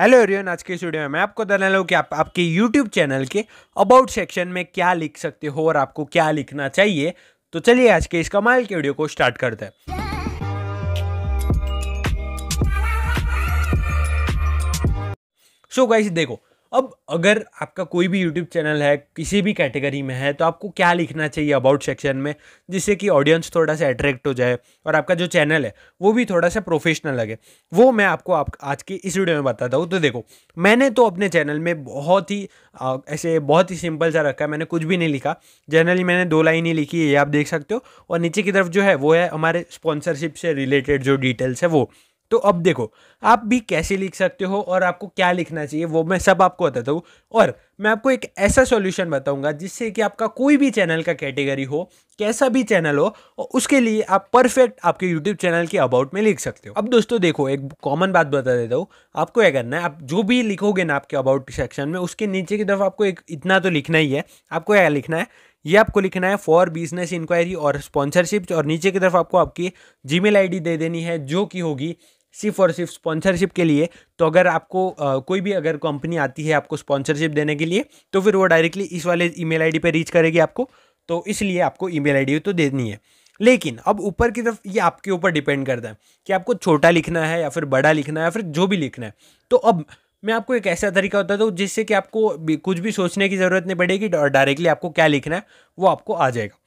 hello Ariane आज के studio में मैं आपको बताने लगा कि आप आपके यूट्यूब चैनल के अबाउट सेक्शन में क्या लिख सकते हो और आपको क्या लिखना चाहिए तो चलिए आज के इस कमाल के वीडियो को स्टार्ट करते हैं सो so गाइस देखो अब अगर आपका कोई भी यूट्यूब चैनल है किसी भी कैटेगरी में है तो आपको क्या लिखना चाहिए अबाउट सेक्शन में जिससे कि ऑडियंस थोड़ा सा अट्रैक्ट हो जाए और आपका जो चैनल है वो भी थोड़ा सा प्रोफेशनल लगे वो मैं आपको आप आज के इस वीडियो में बताता हूँ तो देखो मैंने तो अपने चैनल में बहुत ही ऐसे बहुत ही सिंपल सा रखा है मैंने कुछ भी नहीं लिखा जनरली मैंने दो लाइन ही लिखी है ये आप देख सकते हो और नीचे की तरफ जो है वो है हमारे स्पॉन्सरशिप से रिलेटेड जो डिटेल्स है वो तो अब देखो आप भी कैसे लिख सकते हो और आपको क्या लिखना चाहिए वो मैं सब आपको बताता हूँ और मैं आपको एक ऐसा सॉल्यूशन बताऊंगा जिससे कि आपका कोई भी चैनल का कैटेगरी हो कैसा भी चैनल हो और उसके लिए आप परफेक्ट आपके यूट्यूब चैनल के अबाउट में लिख सकते हो अब दोस्तों देखो एक कॉमन बात बता देता हूँ आपको क्या करना है आप जो भी लिखोगे ना आपके अबाउट सेक्शन में उसके नीचे की तरफ आपको एक इतना तो लिखना ही है आपको क्या लिखना है ये आपको लिखना है फॉर बिजनेस इंक्वायरी और स्पॉन्सरशिप और नीचे की तरफ आपको आपकी जीमेल आईडी दे देनी है जो कि होगी सिर्फ और सिर्फ स्पॉन्सरशिप के लिए तो अगर आपको आ, कोई भी अगर कंपनी आती है आपको स्पॉन्सरशिप देने के लिए तो फिर वो डायरेक्टली इस वाले ईमेल आईडी पे रीच करेगी आपको तो इसलिए आपको ईमेल आईडी तो देनी है लेकिन अब ऊपर की तरफ ये आपके ऊपर डिपेंड करता है कि आपको छोटा लिखना है या फिर बड़ा लिखना है या फिर जो भी लिखना है तो अब मैं आपको एक ऐसा तरीका होता था जिससे कि आपको कुछ भी सोचने की ज़रूरत नहीं पड़ेगी और डायरेक्टली आपको क्या लिखना है वो आपको आ जाएगा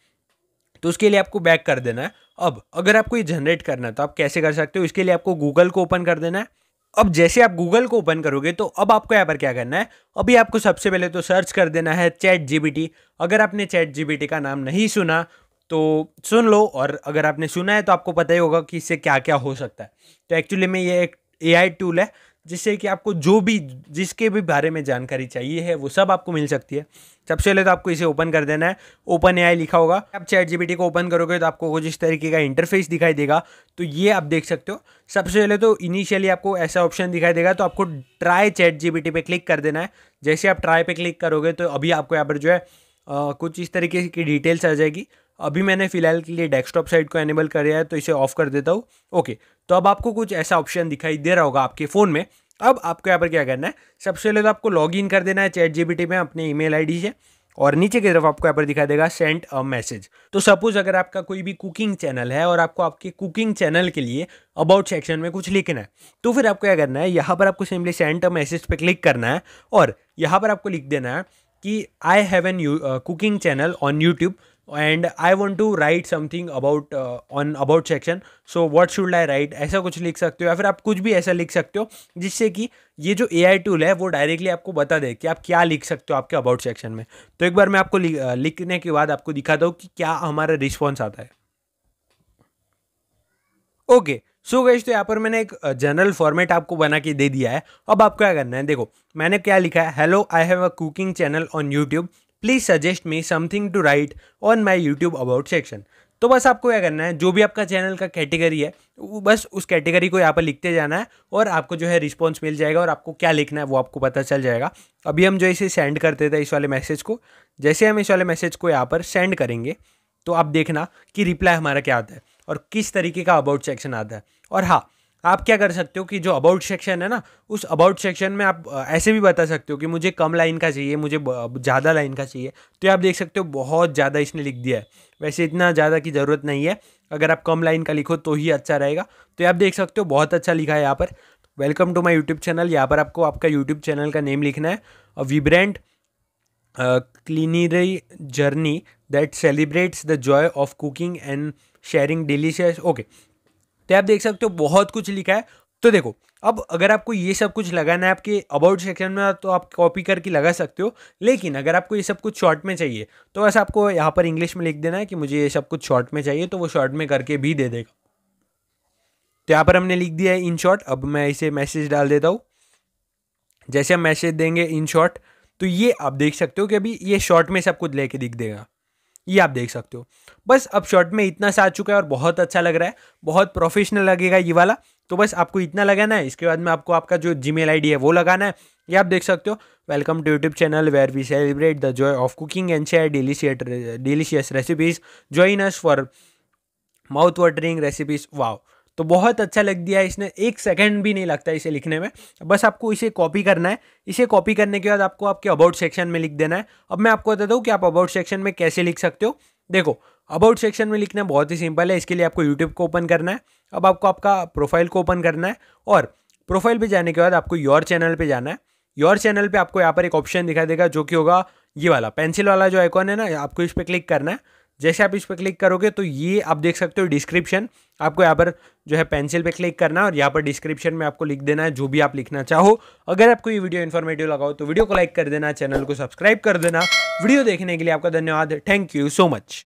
तो उसके लिए आपको बैक कर देना है अब अगर आपको ये जनरेट करना है तो आप कैसे कर सकते हो इसके लिए आपको गूगल को ओपन कर देना है अब जैसे आप गूगल को ओपन करोगे तो अब आपको यहाँ पर क्या करना है अभी आपको सबसे पहले तो सर्च कर देना है चैट जी अगर आपने चैट जी का नाम नहीं सुना तो सुन लो और अगर आपने सुना है तो आपको पता ही होगा कि इससे क्या क्या हो सकता है तो एक्चुअली में ये एक ए टूल है जिससे कि आपको जो भी जिसके भी बारे में जानकारी चाहिए है वो सब आपको मिल सकती है सबसे पहले तो आपको इसे ओपन कर देना है ओपन ए लिखा होगा आप चैट जीबीटी को ओपन करोगे तो आपको कुछ इस तरीके का इंटरफेस दिखाई देगा तो ये आप देख सकते हो सबसे पहले तो इनिशियली आपको ऐसा ऑप्शन दिखाई देगा तो आपको ट्राई चैट जीबीटी पे क्लिक कर देना है जैसे आप ट्राई पे क्लिक करोगे तो अभी आपको यहाँ पर जो है आ, कुछ इस तरीके की डिटेल्स आ जाएगी अभी मैंने फ़िलहाल के लिए डेस्कटॉप साइड को एनेबल कर दिया है तो इसे ऑफ कर देता हूँ ओके तो अब आपको कुछ ऐसा ऑप्शन दिखाई दे रहा होगा आपके फ़ोन में अब आपको यहाँ पर क्या करना है सबसे पहले तो आपको लॉग इन कर देना है चैट जीबीटी में अपने ई मेल से और नीचे की तरफ आपको यहाँ पर दिखाई देगा सेंट अ मैसेज तो सपोज अगर आपका कोई भी कुकिंग चैनल है और आपको आपके कुकिंग चैनल के लिए अबाउट सेक्शन में कुछ लिखना है तो फिर आपको क्या करना है यहाँ पर आपको सिंपली सेंट अ मैसेज पे क्लिक करना है और यहाँ पर आपको लिख देना है कि I have an cooking channel on YouTube and I want to write something about on about section so what should I write ऐसा कुछ लिख सकते हो या फिर आप कुछ भी ऐसा लिख सकते हो जिससे कि ये जो ए आई टूल है वो डायरेक्टली आपको बता दे कि आप क्या लिख सकते हो आपके अबाउट सेक्शन में तो एक बार मैं आपको लिखने के बाद आपको दिखाता हूँ कि क्या हमारा रिस्पॉन्स आता है ओके सो गई तो यहाँ पर मैंने एक जनरल फॉर्मेट आपको बना के दे दिया है अब आपको क्या करना है देखो मैंने क्या लिखा है hello I have a cooking channel on YouTube please suggest me something to write on my YouTube about section तो बस आपको क्या करना है जो भी आपका चैनल का कैटेगरी है बस उस कैटेगरी को यहाँ पर लिखते जाना है और आपको जो है रिस्पॉन्स मिल जाएगा और आपको क्या लिखना है वो आपको पता चल जाएगा अभी हम जो इसे सेंड करते थे इस वाले मैसेज को जैसे हम इस वाले मैसेज को यहाँ पर सेंड करेंगे तो आप देखना कि रिप्लाई हमारा क्या आता है और किस तरीके का अबाउट सेक्शन आता है और हाँ आप क्या कर सकते हो कि जो अबाउट सेक्शन है ना उस अबाउट सेक्शन में आप ऐसे भी बता सकते हो कि मुझे कम लाइन का चाहिए मुझे ज़्यादा लाइन का चाहिए तो आप देख सकते हो बहुत ज़्यादा इसने लिख दिया है वैसे इतना ज़्यादा की ज़रूरत नहीं है अगर आप कम लाइन का लिखो तो ही अच्छा रहेगा तो आप देख सकते हो बहुत अच्छा लिखा है यहाँ पर welcome to my YouTube channel यहाँ पर आपको आपका यूट्यूब चैनल का नेम लिखना है और vibrant culinary journey that celebrates the joy of cooking and sharing delicious okay तो आप देख सकते हो बहुत कुछ लिखा है तो देखो अब अगर आपको ये सब कुछ लगाना है आपके अबाउट सेक्शन में तो आप कॉपी करके लगा सकते हो लेकिन अगर आपको ये सब कुछ शॉर्ट में चाहिए तो बस आपको यहाँ पर इंग्लिश में लिख देना है कि मुझे ये सब कुछ शॉर्ट में चाहिए तो वो शॉर्ट में करके भी दे देगा तो यहाँ पर हमने लिख दिया है इन शॉर्ट अब मैं इसे मैसेज डाल देता हूँ जैसे हम मैसेज देंगे इन शॉर्ट तो ये आप देख सकते हो कि अभी ये शॉर्ट में सब कुछ लेके दिख देगा ये आप देख सकते हो बस अब शॉर्ट में इतना सा आ चुका है और बहुत अच्छा लग रहा है बहुत प्रोफेशनल लगेगा ये वाला तो बस आपको इतना लगाना है इसके बाद में आपको आपका जो जी मेल है वो लगाना है ये आप देख सकते हो welcome to YouTube channel where we celebrate the joy of cooking and share delicious delicious recipes join us for mouth watering recipes wow तो बहुत अच्छा लग दिया इसने एक सेकेंड भी नहीं लगता इसे लिखने में बस आपको इसे कॉपी करना है इसे कॉपी करने के बाद आपको आपके अबाउट सेक्शन में लिख देना है अब मैं आपको बताता हूँ कि आप अबाउट सेक्शन में कैसे लिख सकते हो देखो अबाउट सेक्शन में लिखना बहुत ही सिंपल है इसके लिए आपको यूट्यूब को ओपन करना है अब आपको आपका प्रोफाइल को ओपन करना है और प्रोफाइल पर जाने के बाद आपको योर चैनल पर जाना है योर चैनल पर आपको यहाँ पर एक ऑप्शन दिखाई देगा जो कि होगा ये वाला पेंसिल वाला जो आइकॉन है ना आपको इस पर क्लिक करना है जैसे आप इस पर क्लिक करोगे तो ये आप देख सकते हो डिस्क्रिप्शन आपको यहाँ पर जो है पेंसिल पे क्लिक करना और यहाँ पर डिस्क्रिप्शन में आपको लिख देना है जो भी आप लिखना चाहो अगर आपको ये वीडियो इन्फॉर्मेटिव लगाओ तो वीडियो को लाइक कर देना चैनल को सब्सक्राइब कर देना वीडियो देखने के लिए आपका धन्यवाद थैंक यू सो मच